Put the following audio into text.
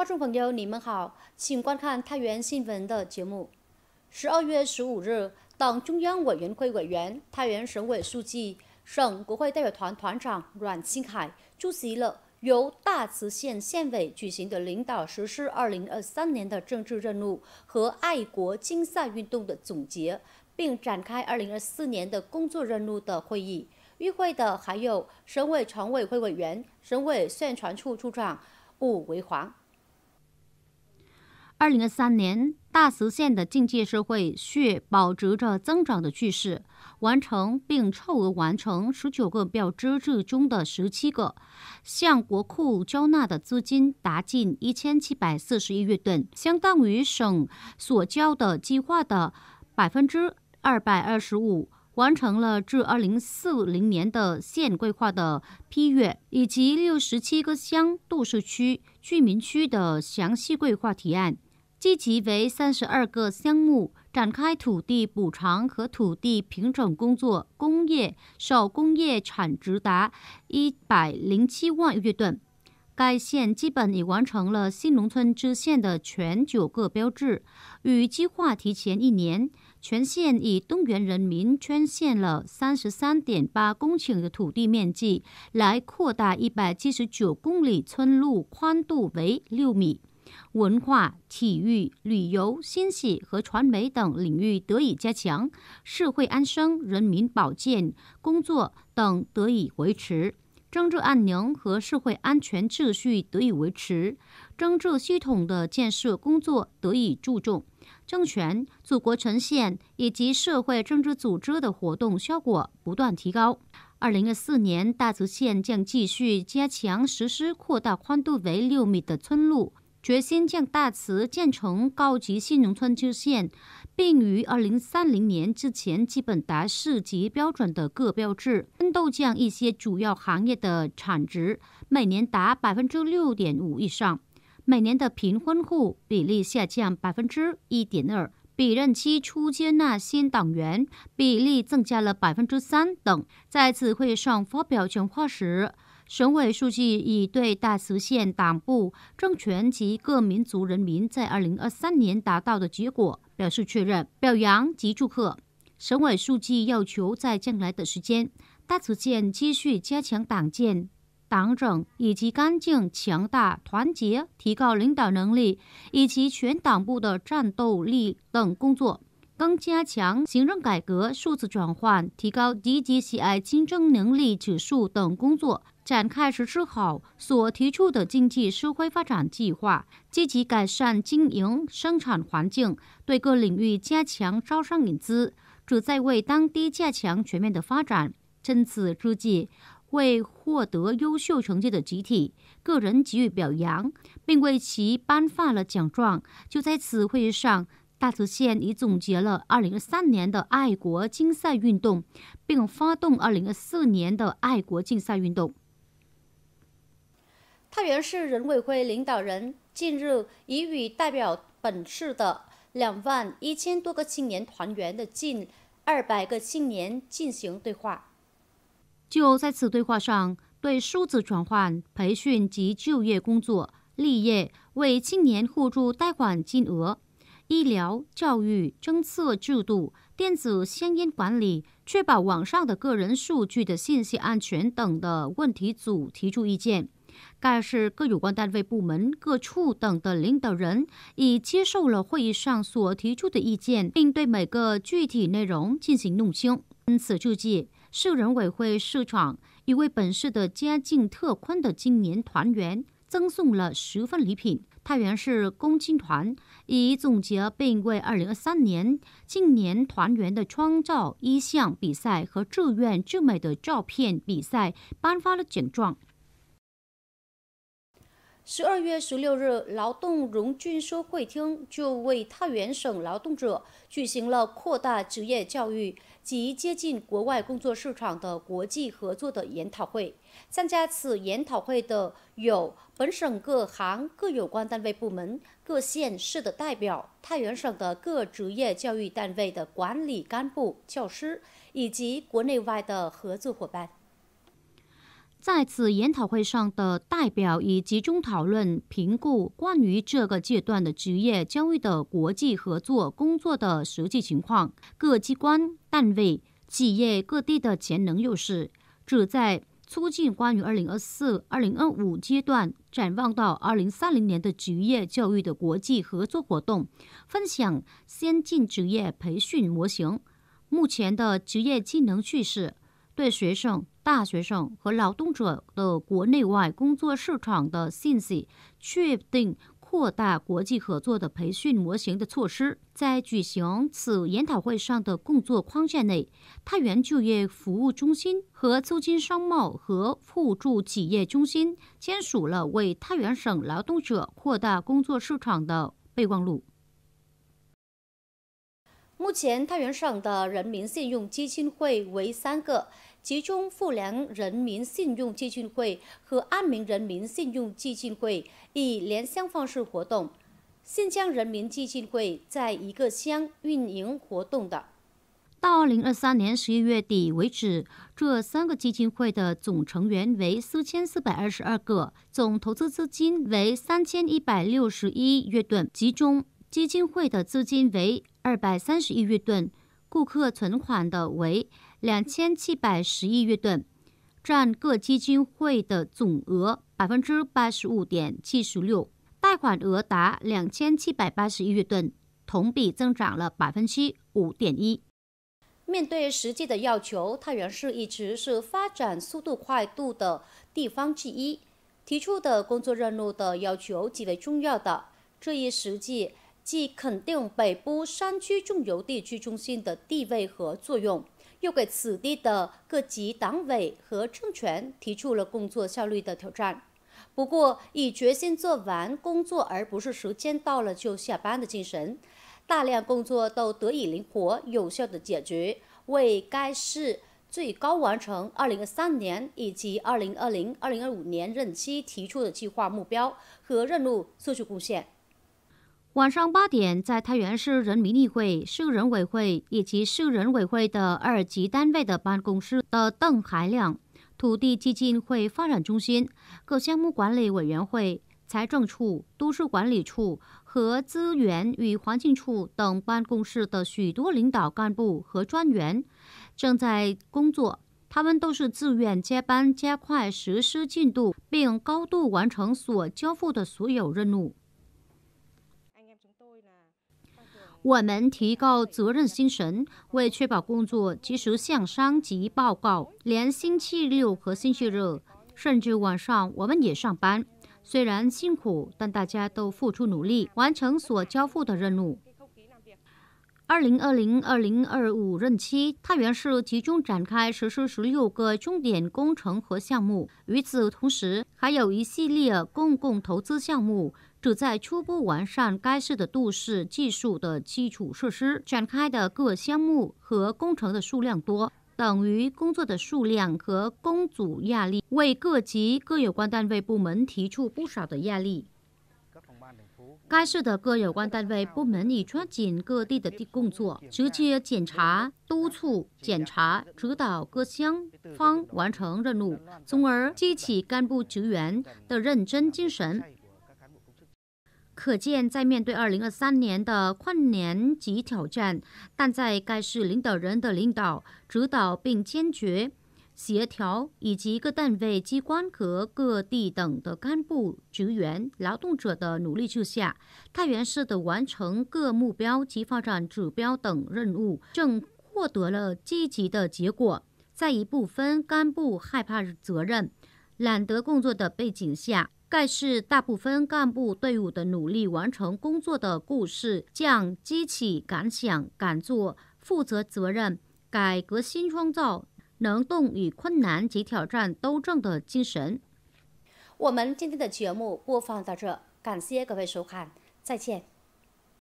观众朋友，你们好，请观看太原新闻的节目。十二月十五日，党中央委员会委员、太原省委书记、省国会代表团团长阮庆海出席了由大慈县县委举行的领导实施二零二三年的政治任务和爱国竞赛运动的总结，并展开二零二四年的工作任务的会议。与会的还有省委常委会委员、省委宣传处处长武维华。二零二三年，大石县的经济社会续保持着增长的趋势，完成并超额完成十九个标志日中的十七个，向国库交纳的资金达近一千七百四十亿元，相当于省所交的计划的百分之二百二十五，完成了至二零四零年的县规划的批阅，以及六十七个乡、都市区、居民区的详细规划提案。积极为三十二个项目展开土地补偿和土地平整工作。工业受工业产值达一百零七万约吨。该县基本已完成了新农村支线的全九个标志，与计划提前一年。全县已动员人民捐献了三十三点八公顷的土地面积，来扩大一百七十九公里村路，宽度为六米。文化、体育、旅游、信息和传媒等领域得以加强，社会安生、人民保健工作等得以维持，政治安宁和社会安全秩序得以维持，政治系统的建设工作得以注重，政权、祖国呈现以及社会政治组织的活动效果不断提高。二零二四年，大足县将继续加强实施扩大宽度为六米的村路。决心将大池建成高级新农村支县，并于二零三零年之前基本达市级标准的各标志，奋斗将一些主要行业的产值每年达百分之六点五以上，每年的贫困户比例下降百分之一点二，比任期初接纳新党员比例增加了百分之三等。在此次会上发表讲话时。省委书记已对大慈县党部政权及各民族人民在二零二三年达到的结果表示确认、表扬及祝贺。省委书记要求在将来的时间，大慈县继续加强党建、党整以及干净、强大、团结，提高领导能力以及全党部的战斗力等工作，更加强行政改革、数字转换、提高 D 级 C I 竞争能力指数等工作。展开实施后所提出的经济社会发展计划，积极改善经营生产环境，对各领域加强招商引资，旨在为当地加强全面的发展。趁此之际，为获得优秀成绩的集体、个人给予表扬，并为其颁发了奖状。就在此会议上，大泽县已总结了2023年的爱国竞赛运动，并发动2024年的爱国竞赛运动。太原市人委会领导人近日已与代表本市的两万一千多个青年团员的近二百个青年进行对话，就在此对话上，对数字转换培训及就业工作、立业为青年互助贷款金额、医疗教育征测制度、电子香烟管理、确保网上的个人数据的信息安全等的问题组提出意见。该市各有关单位、部门、各处等的领导人已接受了会议上所提出的意见，并对每个具体内容进行弄清。因此，据记，市人委会市长已为本市的家境特困的青年团员赠送了十份礼品。太原市共青团已总结并为二零二三年青年团员的创造一项比赛和志愿制美的照片比赛颁发了奖状。十二月十六日，劳动荣军说会厅就为太原省劳动者举行了扩大职业教育及接近国外工作市场的国际合作的研讨会。参加此研讨会的有本省各行各有关单位部门、各县市的代表、太原省的各职业教育单位的管理干部、教师以及国内外的合作伙伴。在此研讨会上的代表已集中讨论、评估关于这个阶段的职业教育的国际合作工作的实际情况，各机关单位、企业各地的潜能优势，旨在促进关于二零二四、二零二五阶段展望到二零三零年的职业教育的国际合作活动，分享先进职业培训模型，目前的职业技能趋势，对学生。大学生和劳动者的国内外工作市场的信息，确定扩大国际合作的培训模型的措施，在举行此研讨会上的工作框架内，太原就业服务中心和租金商贸和互助企业中心签署了为太原省劳动者扩大工作市场的备忘录。目前，太原省的人民信用基金会为三个。其中，富良人民信用基金会和安民人民信用基金会以联乡方式活动，新疆人民基金会在一个乡运营活动的。到二零二三年十一月底为止，这三个基金会的总成员为四千四百二十二个，总投资资金为三千一百六十一亿盾，其中基金会的资金为二百三十亿盾，顾客存款的为。两千七百十亿月吨，占各基金会的总额百分之八十五点七十六。贷款额达两千七百八十一月吨，同比增长了百分之五点一。面对实际的要求，太原市一直是发展速度快度的地方之一。提出的工作任务的要求极为重要。的这一实际既肯定北部山区重油地区中心的地位和作用。又给此地的各级党委和政权提出了工作效率的挑战。不过，以决心做完工作而不是时间到了就下班的精神，大量工作都得以灵活有效的解决，为该市最高完成二零二三年以及二零二零二零二五年任期提出的计划目标和任务做出贡献。晚上八点，在太原市人民议会、市人委会以及市人委会的二级单位的办公室的邓海亮。土地基金会发展中心、各项目管理委员会、财政处、都市管理处和资源与环境处等办公室的许多领导干部和专员正在工作。他们都是自愿加班，加快实施进度，并高度完成所交付的所有任务。我们提高责任心神，为确保工作及时向上级报告，连星期六和星期日，甚至晚上我们也上班。虽然辛苦，但大家都付出努力，完成所交付的任务。二零二零二零二五任期，太原市集中展开实施十六个重点工程和项目，与此同时，还有一系列公共投资项目。旨在初步完善该市的都市技术的基础设施，展开的各项目和工程的数量多，等于工作的数量和工组压力，为各级各有关单位部门提出不少的压力。该市的各有关单位部门已抓紧各地的工作，直接检查、督促、检查、指导各乡方完成任务，从而激起干部职员的认真精神。可见，在面对二零二三年的困难及挑战，但在该市领导人的领导、指导并坚决协调，以及各单位、机关和各地等的干部、职员、劳动者的努力之下，太原市的完成各目标及发展指标等任务，正获得了积极的结果。在一部分干部害怕责任、懒得工作的背景下，盖是大部分干部队伍的努力完成工作的故事，将激起敢想、敢做、负责、责任、改革新、创造、能动与困难及挑战斗争的精神。我们今天的节目播放到这，感谢各位收看，再见。